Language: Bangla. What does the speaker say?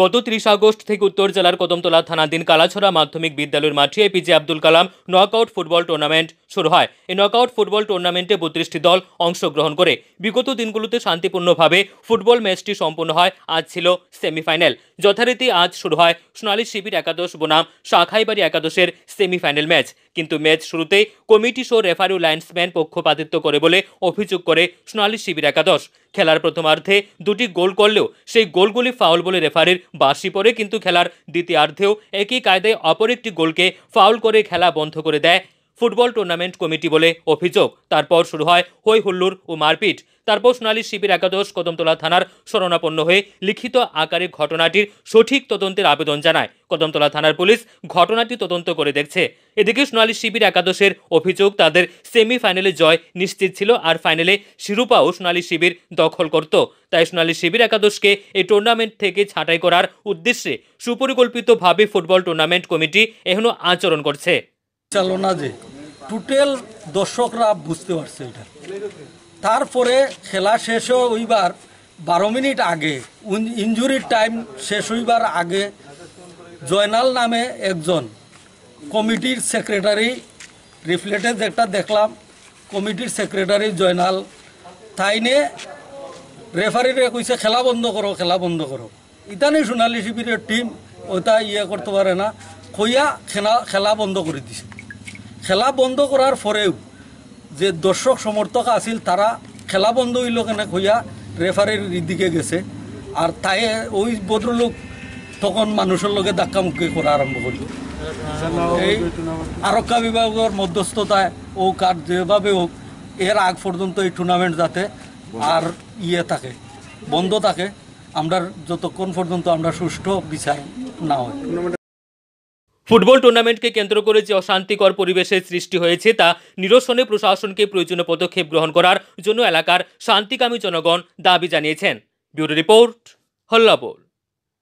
গত ত্রিশ আগস্ট থেকে উত্তর জেলার কদমতলা থানাধীন কালাছড়া মাধ্যমিক বিদ্যালয়ের মাঠে APJ Abdul Kalam knockout football tournament শুরু হয় এ নকআউট ফুটবল টুর্নামেন্টে বত্রিশটি দল অংশগ্রহণ করে বিগত দিনগুলোতে শান্তিপূর্ণভাবে ফুটবল ম্যাচটি সম্পন্ন হয় আজ ছিল সেমিফাইনাল যথারীতি আজ শুরু হয় সোনালী শিবির একাদশ বনাম শাখাইবাড়ি একাদশের সেমিফাইনাল ম্যাচ কিন্তু ম্যাচ শুরুতেই কমিটি সহ রেফারি লাইন্সম্যান পক্ষপাতিত্ব করে বলে অভিযোগ করে সোনালী শিবির একাদশ খেলার প্রথমার্ধে দুটি গোল করলেও সেই গোলগুলি ফাউল বলে রেফারির বাসি পড়ে কিন্তু খেলার দ্বিতীয়ার্ধেও একই কায়দায় অপর একটি গোলকে ফাউল করে খেলা বন্ধ করে দেয় ফুটবল টুর্নামেন্ট কমিটি বলে অভিযোগ তারপর শুরু হয় হৈ হুল্লুর ও মারপিট তারপর সোনালী শিবির একাদশ কদমতলা থানার শরণাপন্ন হয়ে লিখিত আকারে ঘটনাটির সঠিক তদন্তের আবেদন জানায় কদমতলা থানার পুলিশ ঘটনাটি তদন্ত করে দেখছে এদিকে সোনালী শিবির একাদশের অভিযোগ তাদের সেমিফাইনালে জয় নিশ্চিত ছিল আর ফাইনালে শিরোপাও সোনালী শিবির দখল করত তাই সোনালী শিবির একাদশকে এই টুর্নামেন্ট থেকে ছাঁটাই করার উদ্দেশ্যে সুপরিকল্পিতভাবে ফুটবল টুর্নামেন্ট কমিটি এখনও আচরণ করছে চালনা যে টোটেল দর্শকরা বুঝতে পারছে এটা তারপরে খেলা শেষ হইবার বারো মিনিট আগে ইঞ্জুরির টাইম শেষ হইবার আগে জয়নাল নামে একজন কমিটির সেক্রেটারি রিফ্লেটে যেটা দেখলাম কমিটির সেক্রেটারি জয়নাল তাইনে রেফারিরে কইছে খেলা বন্ধ করো খেলা বন্ধ করো ইতানি সোনালী শিবিরের টিম ওটা ইয়ে করতে পারে না কইয়া খেলা খেলা বন্ধ করে দিছে খেলা বন্ধ করার পরেও যে দর্শক সমর্থক আছিল তারা খেলা বন্ধ হইল কেনে হইয়া রেফারির দিকে গেছে আর তাই ওই ভদ্রলোক তখন মানুষের লগে ধাক্কামুক্কি করা আরম্ভ করল এই আরক্ষা বিভাগের মধ্যস্থতায় ও আর যেভাবে হোক এর আগ পর্যন্ত এই টুর্নামেন্ট যাতে আর ইয়ে থাকে বন্ধ থাকে আমরা যতক্ষণ পর্যন্ত আমরা সুষ্ঠু বিচার না হয় ফুটবল টুর্নামেন্টকে কেন্দ্র করে যে অশান্তিকর পরিবেশের সৃষ্টি হয়েছে তা নিরসনে প্রশাসনকে প্রয়োজনীয় পদক্ষেপ গ্রহণ করার জন্য এলাকার শান্তিকামী জনগণ দাবি জানিয়েছেন ব্যুরো রিপোর্ট হল্লাপুর